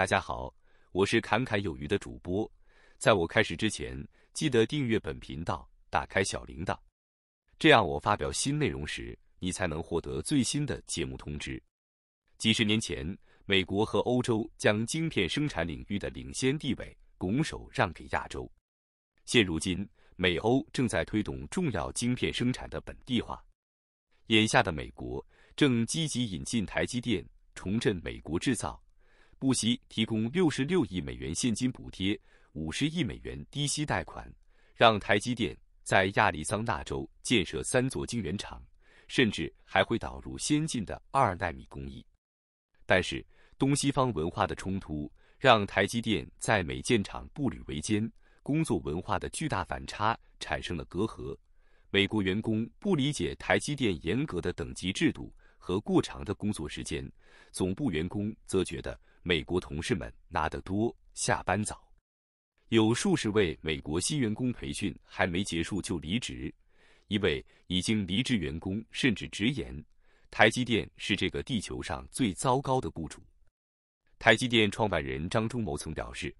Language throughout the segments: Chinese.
大家好，我是侃侃有余的主播。在我开始之前，记得订阅本频道，打开小铃铛，这样我发表新内容时，你才能获得最新的节目通知。几十年前，美国和欧洲将晶片生产领域的领先地位拱手让给亚洲。现如今，美欧正在推动重要晶片生产的本地化。眼下的美国正积极引进台积电，重振美国制造。不惜提供六十六亿美元现金补贴、五十亿美元低息贷款，让台积电在亚利桑那州建设三座晶圆厂，甚至还会导入先进的二纳米工艺。但是，东西方文化的冲突让台积电在美建厂步履维艰，工作文化的巨大反差产生了隔阂。美国员工不理解台积电严格的等级制度和过长的工作时间，总部员工则觉得。美国同事们拿得多，下班早。有数十位美国新员工培训还没结束就离职，一位已经离职员工甚至直言：“台积电是这个地球上最糟糕的雇主。”台积电创办人张忠谋曾表示，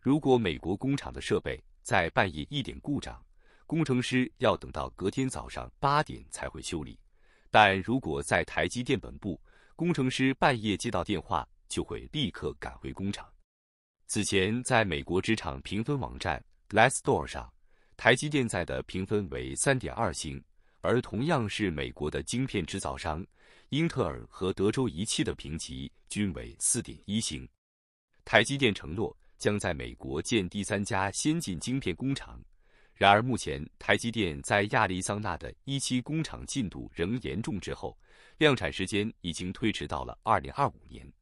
如果美国工厂的设备在半夜一点故障，工程师要等到隔天早上八点才会修理；但如果在台积电本部，工程师半夜接到电话。就会立刻赶回工厂。此前，在美国职场评分网站 Glassdoor 上，台积电在的评分为3.2星，而同样是美国的晶片制造商英特尔和德州仪器的评级均为4.1星。台积电承诺将在美国建第三家先进晶片工厂，然而目前台积电在亚利桑那的一期工厂进度仍严重滞后，量产时间已经推迟到了2025年。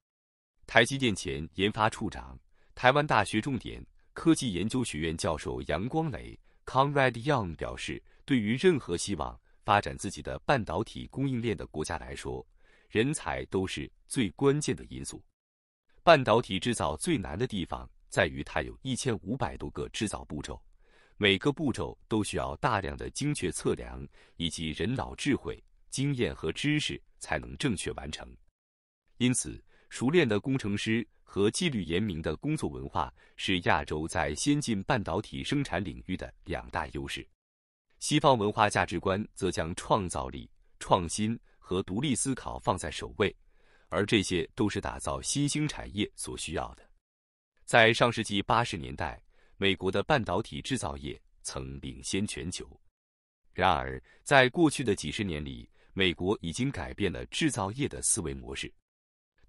台积电前研发处长、台湾大学重点科技研究学院教授杨光磊 （Conrad Young） 表示：“对于任何希望发展自己的半导体供应链的国家来说，人才都是最关键的因素。半导体制造最难的地方在于，它有一千五百多个制造步骤，每个步骤都需要大量的精确测量以及人脑智慧、经验和知识才能正确完成。因此，”熟练的工程师和纪律严明的工作文化是亚洲在先进半导体生产领域的两大优势。西方文化价值观则将创造力、创新和独立思考放在首位，而这些都是打造新兴产业所需要的。在上世纪八十年代，美国的半导体制造业曾领先全球。然而，在过去的几十年里，美国已经改变了制造业的思维模式。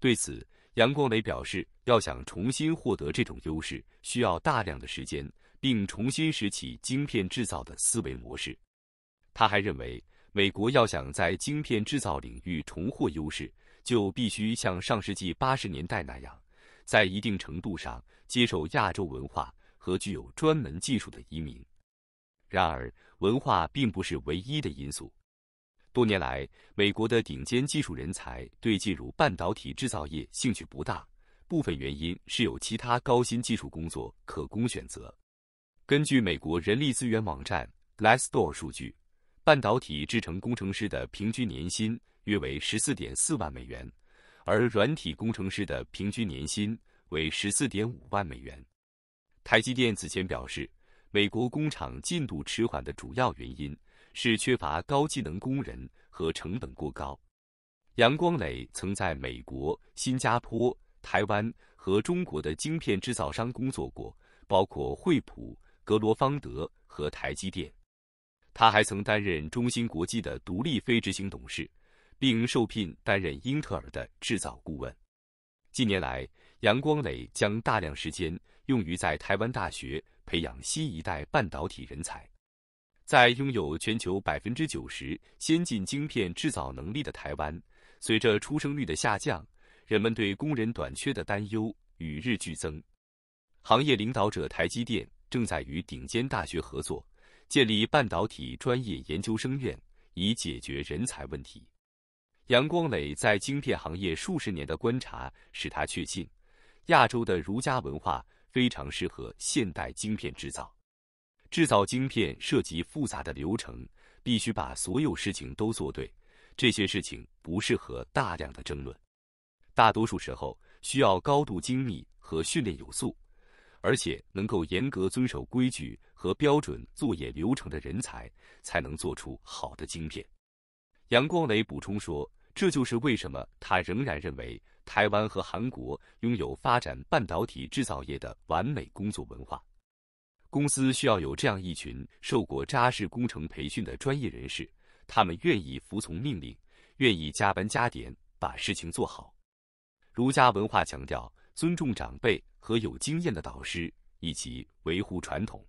对此，杨光磊表示，要想重新获得这种优势，需要大量的时间，并重新拾起晶片制造的思维模式。他还认为，美国要想在晶片制造领域重获优势，就必须像上世纪八十年代那样，在一定程度上接受亚洲文化和具有专门技术的移民。然而，文化并不是唯一的因素。多年来，美国的顶尖技术人才对进入半导体制造业兴趣不大，部分原因是有其他高新技术工作可供选择。根据美国人力资源网站 Glassdoor 数据，半导体制成工程师的平均年薪约为十四点四万美元，而软体工程师的平均年薪为十四点五万美元。台积电此前表示，美国工厂进度迟缓的主要原因。是缺乏高技能工人和成本过高。杨光磊曾在美国、新加坡、台湾和中国的晶片制造商工作过，包括惠普、格罗方德和台积电。他还曾担任中芯国际的独立非执行董事，并受聘担任英特尔的制造顾问。近年来，杨光磊将大量时间用于在台湾大学培养新一代半导体人才。在拥有全球百分之九十先进晶片制造能力的台湾，随着出生率的下降，人们对工人短缺的担忧与日俱增。行业领导者台积电正在与顶尖大学合作，建立半导体专业研究生院，以解决人才问题。杨光磊在晶片行业数十年的观察使他确信，亚洲的儒家文化非常适合现代晶片制造。制造晶片涉及复杂的流程，必须把所有事情都做对。这些事情不适合大量的争论，大多数时候需要高度精密和训练有素，而且能够严格遵守规矩和标准作业流程的人才，才能做出好的晶片。杨光磊补充说：“这就是为什么他仍然认为台湾和韩国拥有发展半导体制造业的完美工作文化。”公司需要有这样一群受过扎实工程培训的专业人士，他们愿意服从命令，愿意加班加点把事情做好。儒家文化强调尊重长辈和有经验的导师，以及维护传统。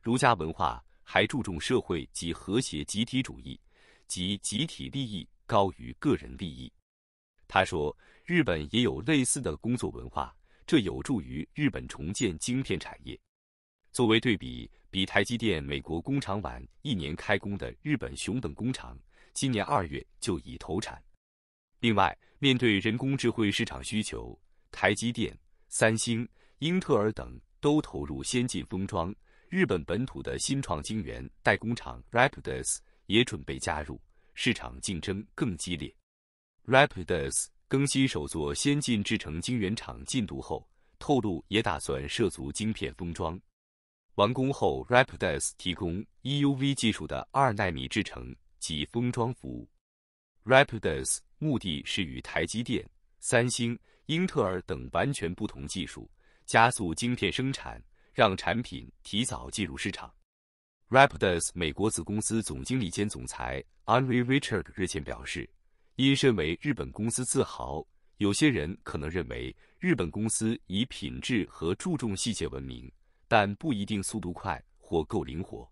儒家文化还注重社会及和谐集体主义，即集体利益高于个人利益。他说，日本也有类似的工作文化，这有助于日本重建晶片产业。作为对比，比台积电美国工厂晚一年开工的日本熊本工厂，今年二月就已投产。另外，面对人工智慧市场需求，台积电、三星、英特尔等都投入先进封装，日本本土的新创晶圆代工厂 Rapidus 也准备加入，市场竞争更激烈。Rapidus 更新首座先进制程晶圆厂进度后，透露也打算涉足晶片封装。完工后，Rapidus 提供 EUV 技术的二纳米制程及封装服务。Rapidus 目的是与台积电、三星、英特尔等完全不同技术，加速晶片生产，让产品提早进入市场。Rapidus 美国子公司总经理兼总裁 Henry Richard 日前表示：“因身为日本公司自豪，有些人可能认为日本公司以品质和注重细节闻名。”但不一定速度快或够灵活。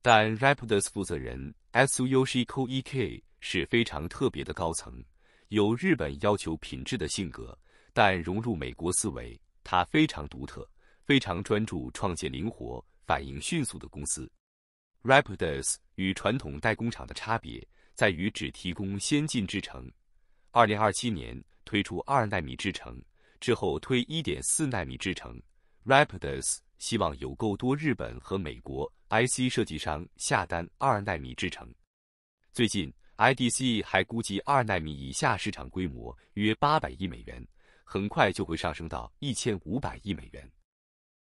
但 Rapidus 负责人 Sushiko e k 是非常特别的高层，有日本要求品质的性格，但融入美国思维，他非常独特，非常专注创建灵活、反应迅速的公司。Rapidus 与传统代工厂的差别在于只提供先进制程。二零二七年推出二纳米制程之后，推一点四纳米制程。Rapidus。希望有够多日本和美国 IC 设计商下单二纳米制程。最近 IDC 还估计二纳米以下市场规模约八百亿美元，很快就会上升到一千五百亿美元。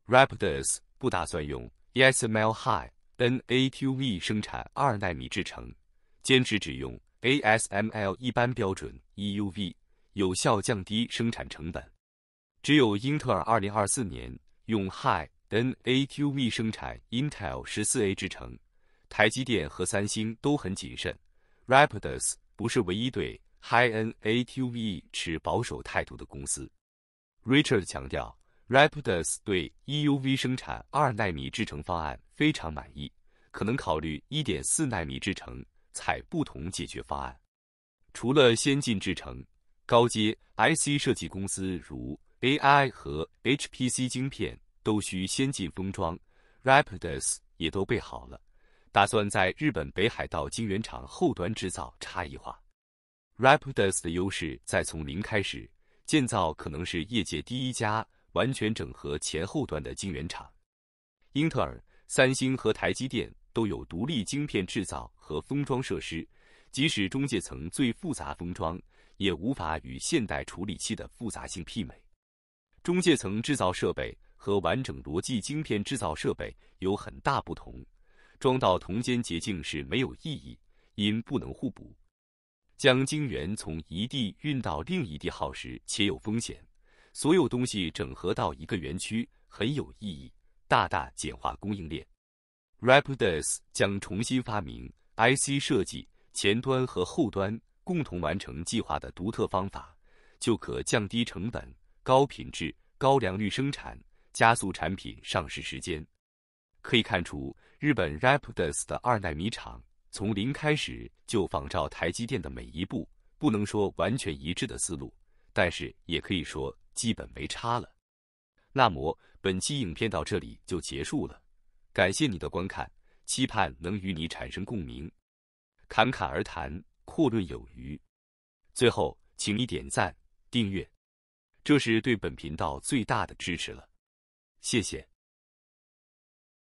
Rapidus 不打算用 ASML High n a q v 生产二纳米制程，坚持只用 ASML 一般标准 EUV，有效降低生产成本。只有英特尔2024年用 High。N A T V 生产 Intel 十四 A 制程，台积电和三星都很谨慎。Rapidus 不是唯一对 High N A T V 持保守态度的公司。Richard 强调，Rapidus 对 E U V 生产二纳米制程方案非常满意，可能考虑一点四纳米制程，采不同解决方案。除了先进制程，高阶 I C 设计公司如 AI 和 H P C 晶片。都需先进封装，Rapidus 也都备好了，打算在日本北海道晶圆厂后端制造差异化。Rapidus 的优势在从零开始建造，可能是业界第一家完全整合前后端的晶圆厂。英特尔、三星和台积电都有独立晶片制造和封装设施，即使中介层最复杂封装，也无法与现代处理器的复杂性媲美。中介层制造设备。和完整逻辑晶片制造设备有很大不同，装到同间洁净是没有意义，因不能互补。将晶圆从一地运到另一地耗时且有风险，所有东西整合到一个园区很有意义，大大简化供应链。Rapidus 将重新发明 IC 设计前端和后端共同完成计划的独特方法，就可降低成本、高品质、高良率生产。加速产品上市时间，可以看出，日本 RAPIDUS 的二纳米厂从零开始就仿照台积电的每一步，不能说完全一致的思路，但是也可以说基本没差了。那么本期影片到这里就结束了，感谢你的观看，期盼能与你产生共鸣。侃侃而谈，阔论有余。最后，请你点赞、订阅，这是对本频道最大的支持了。谢谢。